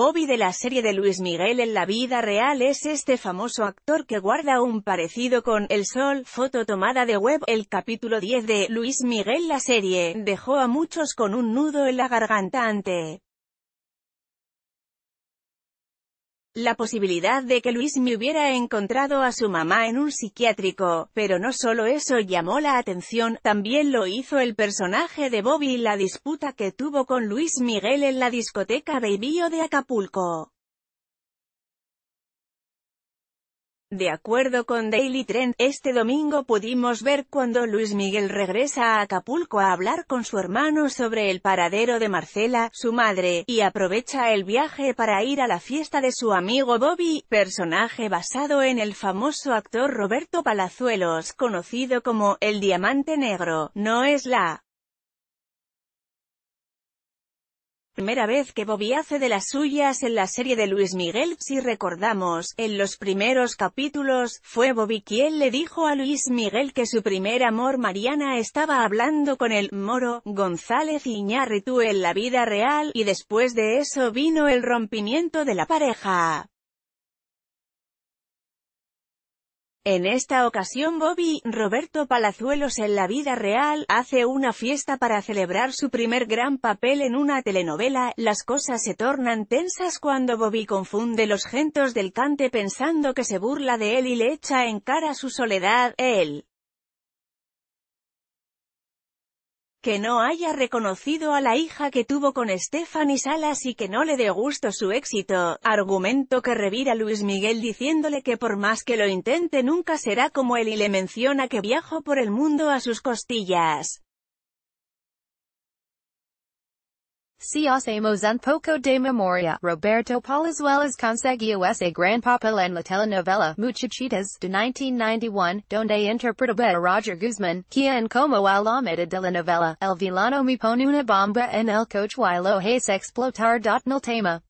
Bobby de la serie de Luis Miguel en la vida real es este famoso actor que guarda un parecido con El Sol, foto tomada de web, el capítulo 10 de Luis Miguel la serie, dejó a muchos con un nudo en la garganta ante La posibilidad de que Luis me hubiera encontrado a su mamá en un psiquiátrico, pero no solo eso llamó la atención, también lo hizo el personaje de Bobby y la disputa que tuvo con Luis Miguel en la discoteca Baby de Acapulco. De acuerdo con Daily Trend, este domingo pudimos ver cuando Luis Miguel regresa a Acapulco a hablar con su hermano sobre el paradero de Marcela, su madre, y aprovecha el viaje para ir a la fiesta de su amigo Bobby, personaje basado en el famoso actor Roberto Palazuelos, conocido como «El Diamante Negro». No es la primera vez que Bobby hace de las suyas en la serie de Luis Miguel. Si recordamos, en los primeros capítulos, fue Bobby quien le dijo a Luis Miguel que su primer amor Mariana estaba hablando con el Moro, González y Iñárritu en la vida real, y después de eso vino el rompimiento de la pareja. En esta ocasión Bobby, Roberto Palazuelos en la vida real, hace una fiesta para celebrar su primer gran papel en una telenovela, las cosas se tornan tensas cuando Bobby confunde los gentos del cante pensando que se burla de él y le echa en cara su soledad, él que no haya reconocido a la hija que tuvo con Stephanie Salas y que no le dé gusto su éxito, argumento que revira Luis Miguel diciéndole que por más que lo intente nunca será como él y le menciona que viajo por el mundo a sus costillas. Si hacemos un poco de memoria, Roberto as conseguiu ese gran papel en la telenovela Muchachitas, de 1991, donde interpretaba a Roger Guzman, quien como a la de la novela, el villano me pone una bomba en el coche y lo hace explotar. El tema